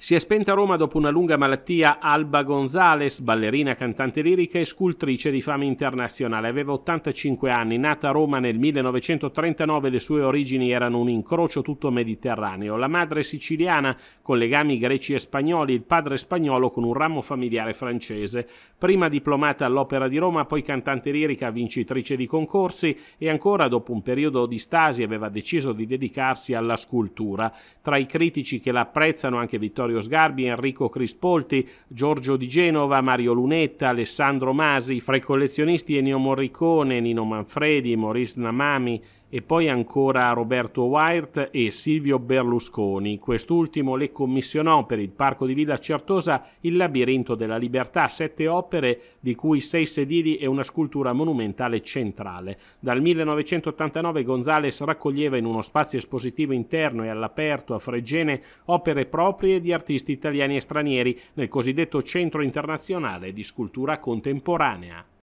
Si è spenta a Roma dopo una lunga malattia Alba Gonzales, ballerina, cantante lirica e scultrice di fama internazionale. Aveva 85 anni, nata a Roma nel 1939, le sue origini erano un incrocio tutto mediterraneo. La madre siciliana con legami greci e spagnoli, il padre spagnolo con un ramo familiare francese. Prima diplomata all'Opera di Roma, poi cantante lirica, vincitrice di concorsi e ancora dopo un periodo di stasi aveva deciso di dedicarsi alla scultura. Tra i critici che la apprezzano anche Vittorio Vittorio Sgarbi, Enrico Crispolti, Giorgio Di Genova, Mario Lunetta, Alessandro Masi, fra i collezionisti Ennio Morricone, Nino Manfredi, Maurice Namami e poi ancora Roberto Wirt e Silvio Berlusconi. Quest'ultimo le commissionò per il Parco di Villa Certosa Il labirinto della libertà, sette opere di cui sei sedili e una scultura monumentale centrale. Dal 1989 Gonzales raccoglieva in uno spazio espositivo interno e all'aperto a Fregene opere proprie di artisti artisti italiani e stranieri nel cosiddetto Centro Internazionale di Scultura Contemporanea.